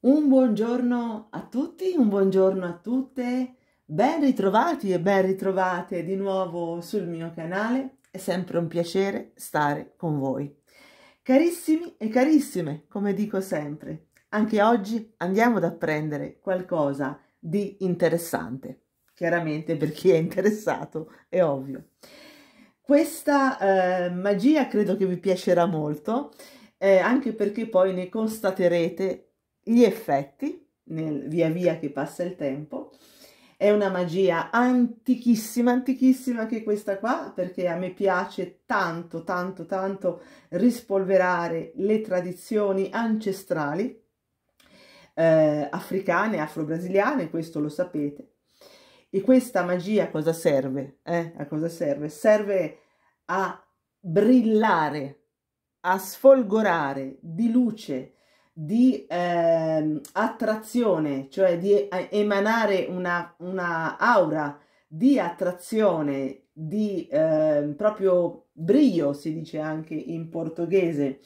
Un buongiorno a tutti, un buongiorno a tutte, ben ritrovati e ben ritrovate di nuovo sul mio canale, è sempre un piacere stare con voi. Carissimi e carissime, come dico sempre, anche oggi andiamo ad apprendere qualcosa di interessante, chiaramente per chi è interessato, è ovvio. Questa eh, magia credo che vi piacerà molto, eh, anche perché poi ne constaterete gli effetti, nel, via via che passa il tempo, è una magia antichissima, antichissima anche questa qua, perché a me piace tanto, tanto, tanto rispolverare le tradizioni ancestrali eh, africane, afro-brasiliane, questo lo sapete. E questa magia a cosa serve? Eh? A cosa serve? Serve a brillare, a sfolgorare di luce, di eh, attrazione, cioè di emanare una, una aura di attrazione, di eh, proprio brio, si dice anche in portoghese,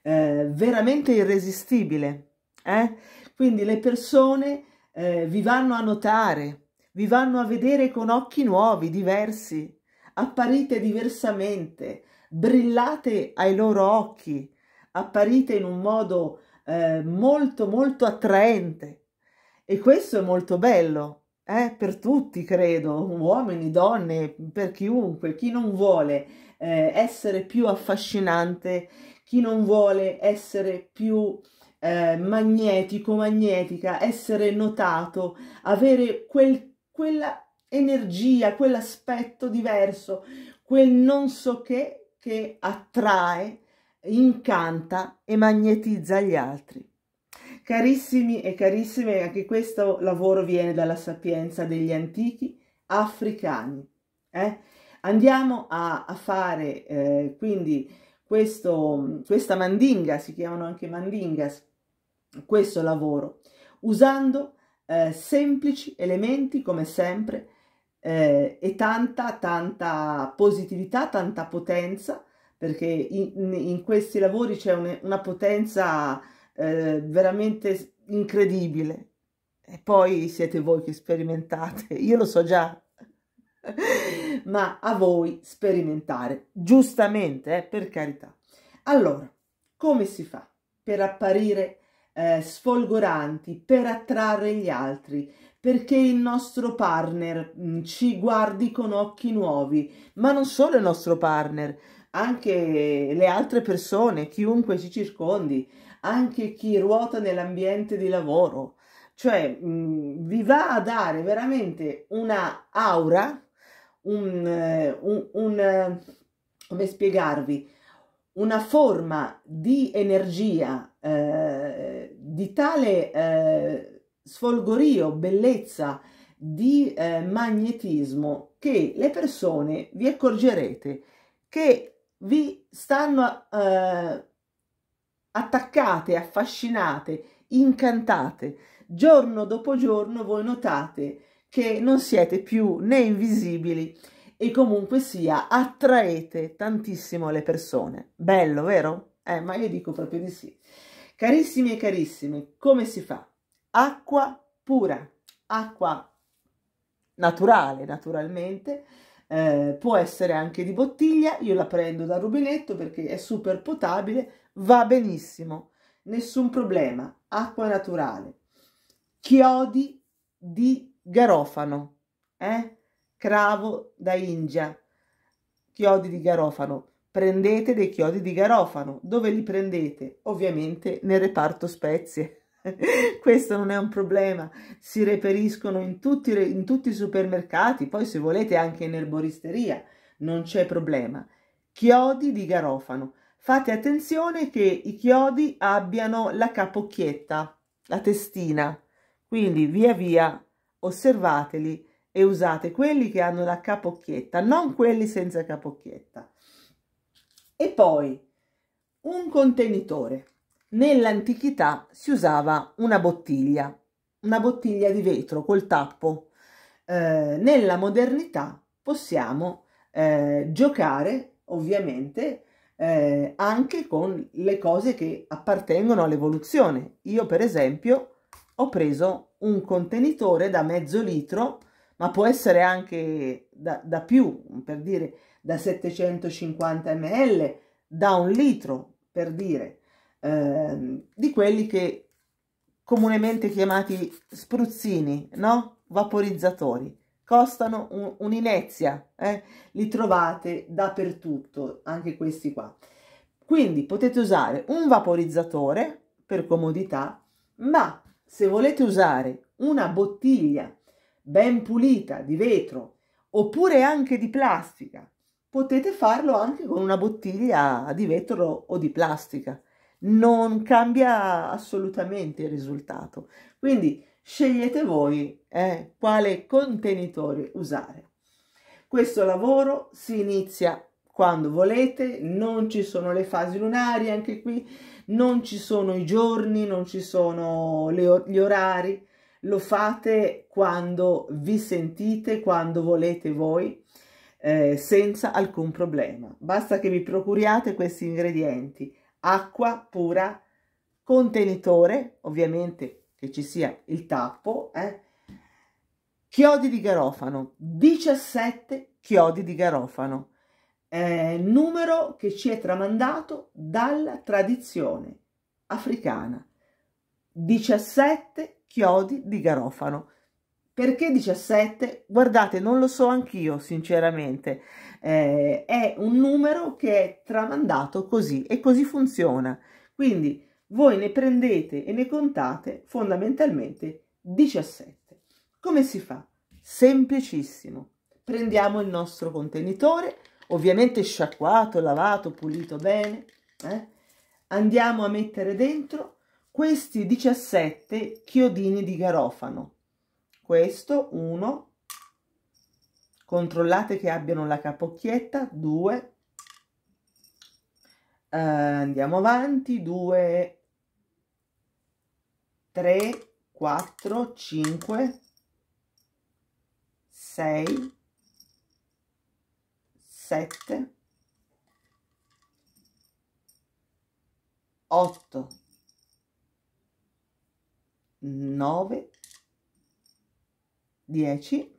eh, veramente irresistibile. Eh? Quindi le persone eh, vi vanno a notare, vi vanno a vedere con occhi nuovi, diversi, apparite diversamente, brillate ai loro occhi, apparite in un modo eh, molto molto attraente e questo è molto bello eh, per tutti credo uomini donne per chiunque chi non vuole eh, essere più affascinante chi non vuole essere più eh, magnetico magnetica essere notato avere quel, quella energia quell'aspetto diverso quel non so che che attrae incanta e magnetizza gli altri. Carissimi e carissime, anche questo lavoro viene dalla sapienza degli antichi africani. Eh? Andiamo a, a fare eh, quindi questo, questa mandinga, si chiamano anche mandingas, questo lavoro, usando eh, semplici elementi come sempre eh, e tanta tanta positività, tanta potenza perché in, in questi lavori c'è un, una potenza eh, veramente incredibile. E poi siete voi che sperimentate, io lo so già, ma a voi sperimentare, giustamente, eh, per carità. Allora, come si fa per apparire eh, sfolgoranti, per attrarre gli altri, perché il nostro partner mh, mm, ci guardi con occhi nuovi, ma non solo il nostro partner, anche le altre persone, chiunque ci circondi, anche chi ruota nell'ambiente di lavoro. Cioè, mh, vi va a dare veramente una aura, un, eh, un, un eh, come spiegarvi, una forma di energia, eh, di tale eh, sfolgorio, bellezza, di eh, magnetismo che le persone vi accorgerete che vi stanno eh, attaccate, affascinate, incantate. Giorno dopo giorno voi notate che non siete più né invisibili e comunque sia attraete tantissimo le persone. Bello, vero? Eh, ma io dico proprio di sì. Carissimi e carissime, come si fa? Acqua pura, acqua naturale naturalmente, eh, può essere anche di bottiglia, io la prendo dal rubinetto perché è super potabile, va benissimo, nessun problema, acqua naturale. Chiodi di garofano, eh? cravo da India, chiodi di garofano. Prendete dei chiodi di garofano, dove li prendete? Ovviamente nel reparto spezie questo non è un problema, si reperiscono in tutti, in tutti i supermercati, poi se volete anche in erboristeria, non c'è problema. Chiodi di garofano. Fate attenzione che i chiodi abbiano la capocchietta, la testina, quindi via via osservateli e usate quelli che hanno la capocchietta, non quelli senza capocchietta. E poi un contenitore. Nell'antichità si usava una bottiglia, una bottiglia di vetro col tappo. Eh, nella modernità possiamo eh, giocare ovviamente eh, anche con le cose che appartengono all'evoluzione. Io per esempio ho preso un contenitore da mezzo litro, ma può essere anche da, da più, per dire da 750 ml, da un litro, per dire eh, di quelli che comunemente chiamati spruzzini, no? Vaporizzatori. Costano un, un'inezia, eh? li trovate dappertutto, anche questi qua. Quindi potete usare un vaporizzatore per comodità, ma se volete usare una bottiglia ben pulita di vetro oppure anche di plastica, potete farlo anche con una bottiglia di vetro o di plastica non cambia assolutamente il risultato. Quindi scegliete voi eh, quale contenitore usare. Questo lavoro si inizia quando volete, non ci sono le fasi lunari anche qui, non ci sono i giorni, non ci sono le, gli orari, lo fate quando vi sentite, quando volete voi, eh, senza alcun problema. Basta che vi procuriate questi ingredienti acqua pura, contenitore, ovviamente che ci sia il tappo, eh? chiodi di garofano, 17 chiodi di garofano, eh, numero che ci è tramandato dalla tradizione africana. 17 chiodi di garofano. Perché 17? Guardate, non lo so anch'io, sinceramente eh, è un numero che è tramandato così e così funziona. Quindi voi ne prendete e ne contate fondamentalmente 17. Come si fa? Semplicissimo. Prendiamo il nostro contenitore, ovviamente sciacquato, lavato, pulito bene, eh? andiamo a mettere dentro questi 17 chiodini di garofano. Questo 1, controllate che abbiano la capocchietta, 2, uh, eh, andiamo avanti, 2, 3, 4, 5, 6, 7, 8, 9, 10,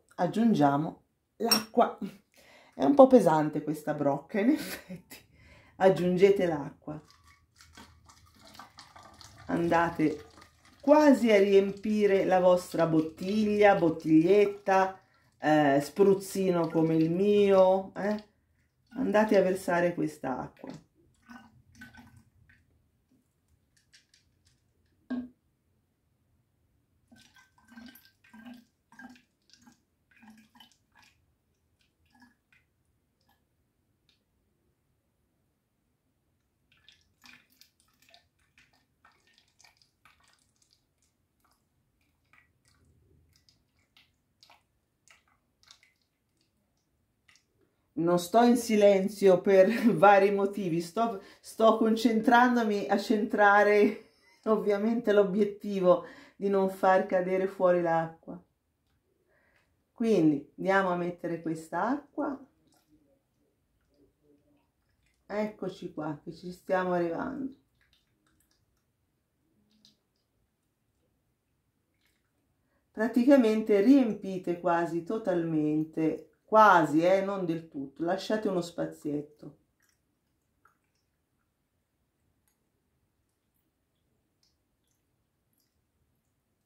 aggiungiamo l'acqua. È un po' pesante questa brocca, in effetti. Aggiungete l'acqua. Andate quasi a riempire la vostra bottiglia, bottiglietta, eh, spruzzino come il mio. Eh? Andate a versare questa acqua. non sto in silenzio per vari motivi, sto, sto concentrandomi a centrare ovviamente l'obiettivo di non far cadere fuori l'acqua. Quindi andiamo a mettere questa acqua. Eccoci qua, che ci stiamo arrivando. Praticamente riempite quasi totalmente quasi, eh, non del tutto, lasciate uno spazietto.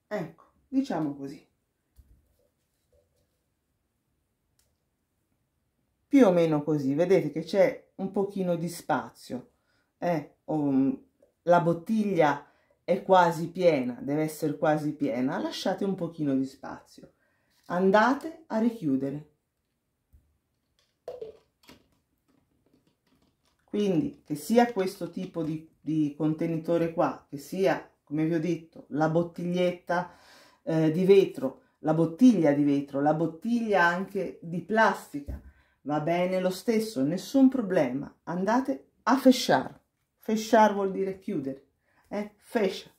Ecco, diciamo così. Più o meno così, vedete che c'è un pochino di spazio. Eh? Um, la bottiglia è quasi piena, deve essere quasi piena, lasciate un pochino di spazio. Andate a richiudere. quindi che sia questo tipo di, di contenitore qua che sia come vi ho detto la bottiglietta eh, di vetro la bottiglia di vetro la bottiglia anche di plastica va bene lo stesso nessun problema andate a fesciar fesciar vuol dire chiudere eh? fescia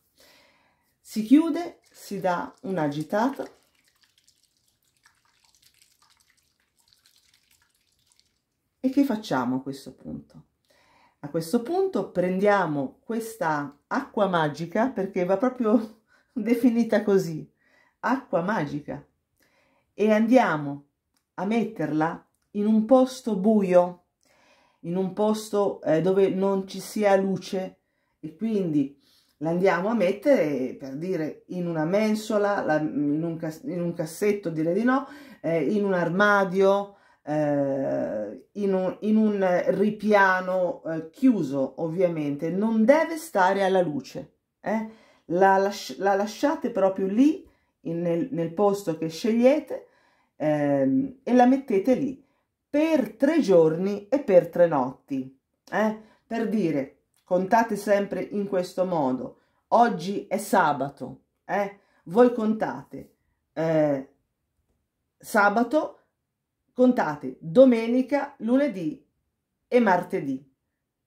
si chiude si dà un'agitata e che facciamo a questo punto a questo punto prendiamo questa acqua magica, perché va proprio definita così, acqua magica, e andiamo a metterla in un posto buio, in un posto eh, dove non ci sia luce, e quindi la andiamo a mettere per dire in una mensola, la, in, un in, un cassetto dire di no, eh, in un armadio, eh, in, un, in, un, eh, ripiano eh, chiuso ovviamente, non deve stare alla luce, eh? la, lasci la, lasciate proprio lì in, nel, nel, posto che scegliete ehm, e la mettete lì per tre giorni e per tre notti, eh? per dire contate sempre in questo modo, oggi è sabato, eh? voi contate sabato contate domenica, lunedì e martedì.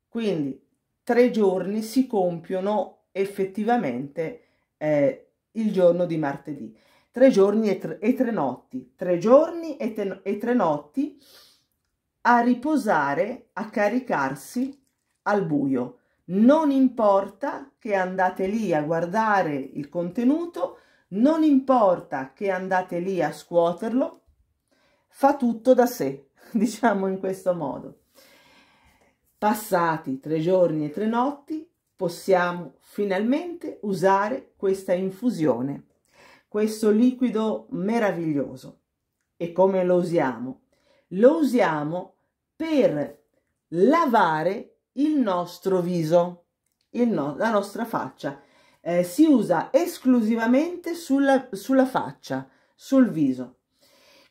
Quindi tre giorni si compiono effettivamente eh, il giorno di martedì. Tre giorni e tre, e tre notti. Tre giorni e, te, e tre notti a riposare, a caricarsi al buio. Non importa che andate lì a guardare il contenuto, non importa che andate lì a scuoterlo, fa tutto da sé, diciamo in questo modo. Passati tre giorni e tre notti possiamo finalmente usare questa infusione, questo liquido meraviglioso. E come lo usiamo? Lo usiamo per lavare il nostro viso, il no la nostra faccia. Eh, si usa esclusivamente sulla, sulla faccia, sul viso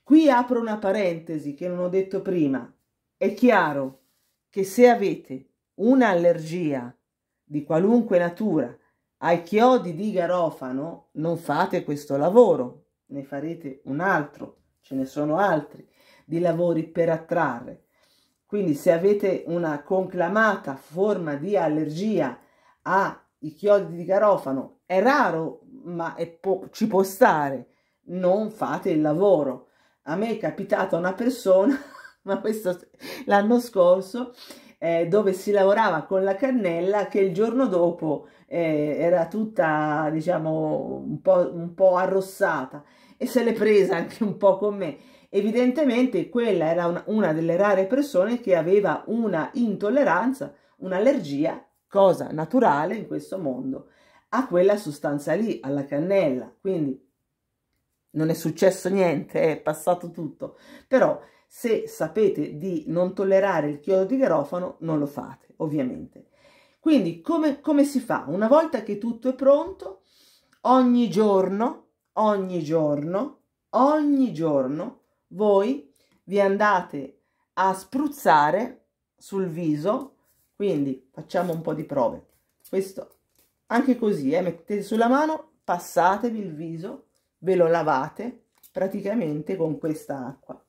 Qui apro una parentesi che non ho detto prima. È chiaro che se avete un'allergia di qualunque natura ai chiodi di garofano, non fate questo lavoro, ne farete un altro, ce ne sono altri di lavori per attrarre. Quindi se avete una conclamata forma di allergia ai chiodi di garofano, è raro, ma è ci può stare, non fate il lavoro a me è capitata una persona, ma questo l'anno scorso, eh, dove si lavorava con la cannella che il giorno dopo eh, era tutta, diciamo, un po', un po' arrossata e se l'è presa anche un po' con me. Evidentemente quella era una, una delle rare persone che aveva una intolleranza, un'allergia, cosa naturale in questo mondo, a quella sostanza lì, alla cannella. Quindi non è successo niente, è passato tutto. Però se sapete di non tollerare il chiodo di garofano, non lo fate, ovviamente. Quindi come, come si fa? Una volta che tutto è pronto, ogni giorno, ogni giorno, ogni giorno, voi vi andate a spruzzare sul viso, quindi facciamo un po' di prove. Questo, anche così, eh, mettete sulla mano, passatevi il viso ve lo lavate praticamente con questa acqua.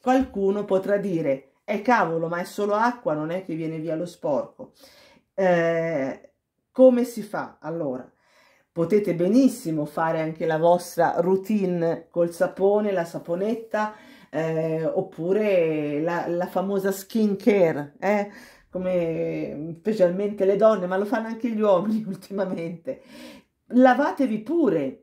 Qualcuno potrà dire, eh cavolo, ma è solo acqua, non è che viene via lo sporco. Eh, come si fa allora? Potete benissimo fare anche la vostra routine col sapone, la saponetta, eh, oppure la, la, famosa skin care, eh? come specialmente le donne, ma lo fanno anche gli uomini ultimamente. Lavatevi pure,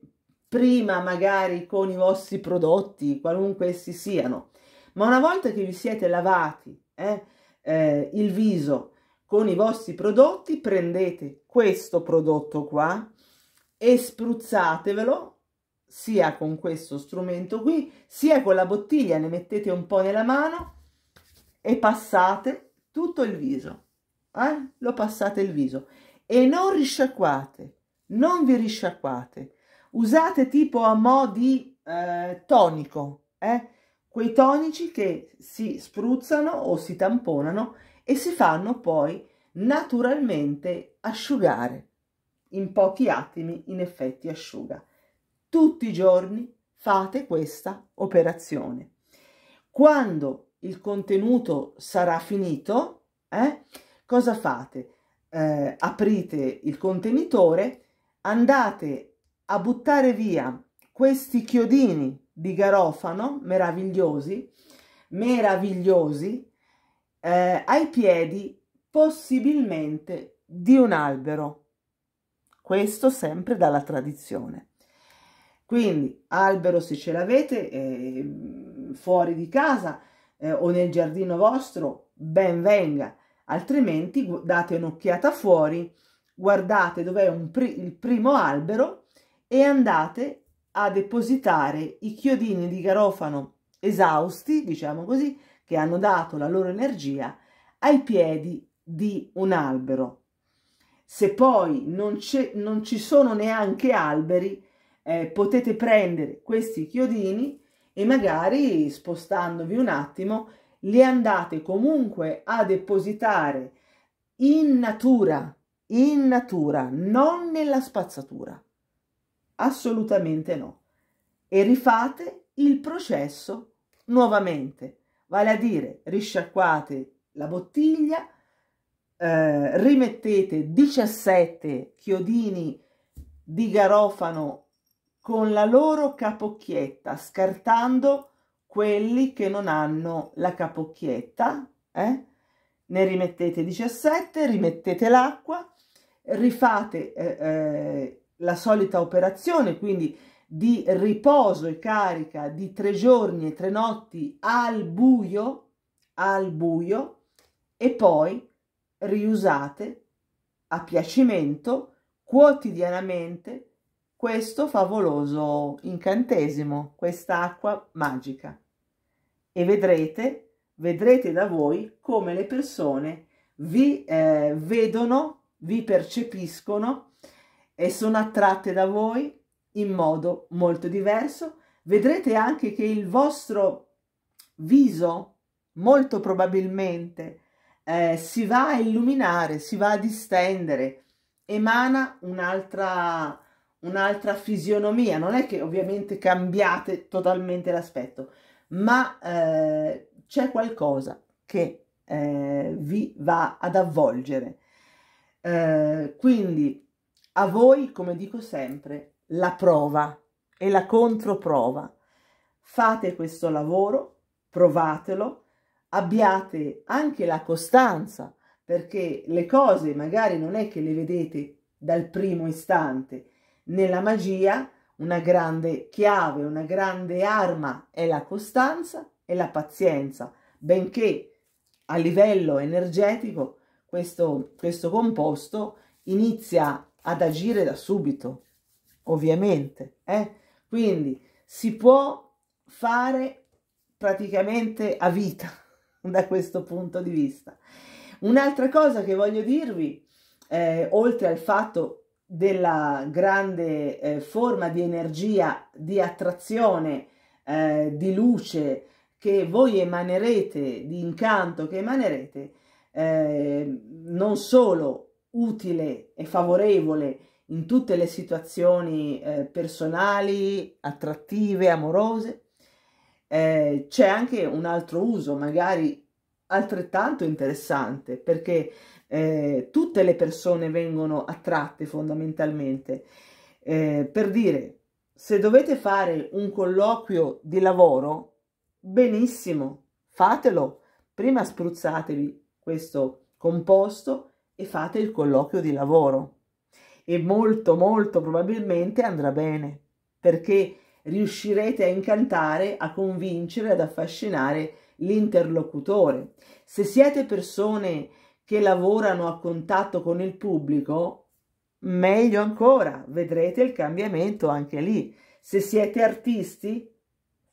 prima magari con i vostri prodotti, qualunque essi siano, ma una volta che vi siete lavati eh, eh, il viso con i vostri prodotti, prendete questo prodotto qua e spruzzatevelo sia con questo strumento qui, sia con la bottiglia, ne mettete un po' nella mano e passate tutto il viso, eh? lo passate il viso e non risciacquate, non vi risciacquate, usate tipo a mo' di eh, tonico, eh? quei tonici che si spruzzano o si tamponano e si fanno poi naturalmente asciugare. In pochi attimi in effetti asciuga. Tutti i giorni fate questa operazione. Quando il contenuto sarà finito, eh, cosa fate? Eh, aprite il contenitore, andate a buttare via questi chiodini di garofano meravigliosi, meravigliosi, eh, ai piedi possibilmente di un albero. Questo sempre dalla tradizione. Quindi albero se ce l'avete eh, fuori di casa eh, o nel giardino vostro, ben venga, altrimenti date un'occhiata fuori, guardate dov'è pr il primo albero e andate a depositare i chiodini di garofano esausti, diciamo così, che hanno dato la loro energia ai piedi di un albero. Se poi non, non ci sono neanche alberi, eh, potete prendere questi chiodini e magari spostandovi un attimo li andate comunque a depositare in natura, in natura, non nella spazzatura. Assolutamente no. E rifate il processo nuovamente, vale a dire risciacquate la bottiglia, eh, rimettete 17 chiodini di garofano con la loro capocchietta, scartando quelli che non hanno la capocchietta, eh? ne rimettete 17, rimettete l'acqua, rifate eh, eh, la solita operazione, quindi di riposo e carica di tre giorni e tre notti al buio, al buio, e poi riusate a piacimento quotidianamente questo favoloso incantesimo, questa acqua magica. E vedrete, vedrete da voi come le persone vi eh, vedono, vi percepiscono e sono attratte da voi in modo molto diverso. Vedrete anche che il vostro viso molto probabilmente eh, si va a illuminare, si va a distendere, emana un'altra un'altra fisionomia, non è che ovviamente cambiate totalmente l'aspetto, ma eh, c'è qualcosa che eh, vi va ad avvolgere. Eh, quindi a voi, come dico sempre, la prova e la controprova. Fate questo lavoro, provatelo, abbiate anche la costanza, perché le cose magari non è che le vedete dal primo istante. Nella magia una grande chiave, una grande arma è la costanza e la pazienza, benché a livello energetico questo, questo composto inizia ad agire da subito, ovviamente. Eh? Quindi si può fare praticamente a vita da questo punto di vista. Un'altra cosa che voglio dirvi, eh, oltre al fatto della grande eh, forma di energia, di attrazione, eh, di luce che voi emanerete, di incanto che emanerete, eh, non solo utile e favorevole in tutte le situazioni eh, personali, attrattive, amorose. Eh, c'è anche un altro uso, magari altrettanto interessante, perché eh, tutte le persone vengono attratte fondamentalmente. Eh, per dire, se dovete fare un colloquio di lavoro, benissimo, fatelo. Prima spruzzatevi questo composto e fate il colloquio di lavoro e molto molto probabilmente andrà bene perché riuscirete a incantare, a convincere, ad affascinare l'interlocutore. Se siete persone che lavorano a contatto con il pubblico, meglio ancora, vedrete il cambiamento anche lì. Se siete artisti,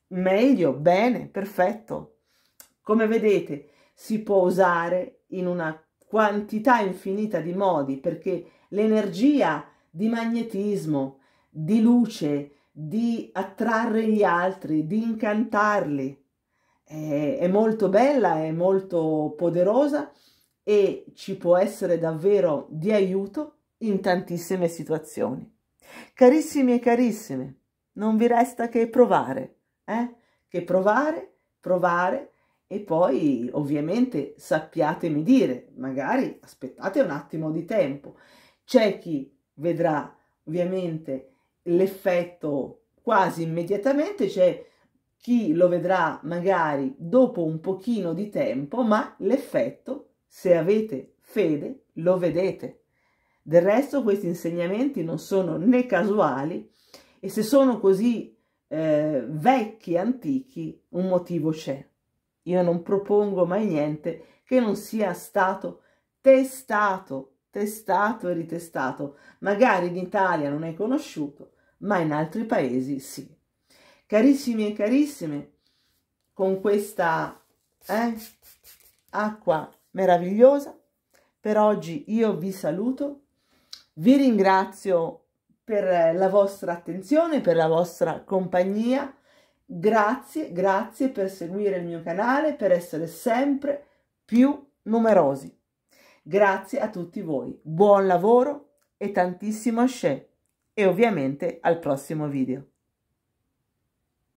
meglio, bene, perfetto. Come vedete, si può usare in una quantità infinita di modi perché l'energia di magnetismo, di luce, di attrarre gli altri, di incantarli è, è molto bella, è molto poderosa e ci può essere davvero di aiuto in tantissime situazioni. Carissimi e carissime, non vi resta che provare, eh? che provare, provare e poi ovviamente sappiatemi dire, magari aspettate un attimo di tempo. C'è chi vedrà ovviamente l'effetto quasi immediatamente, c'è chi lo vedrà magari dopo un pochino di tempo, ma l'effetto, se avete fede, lo vedete. Del resto questi insegnamenti non sono né casuali e se sono così eh, vecchi, antichi, un motivo c'è. Io non propongo mai niente che non sia stato testato, testato e ritestato. Magari in Italia non è conosciuto, ma in altri paesi sì. Carissimi e carissime, con questa eh, acqua meravigliosa, per oggi io vi saluto, vi ringrazio per la vostra attenzione, per la vostra compagnia Grazie, grazie per seguire il mio canale, per essere sempre più numerosi. Grazie a tutti voi. Buon lavoro e tantissimo share. E ovviamente al prossimo video.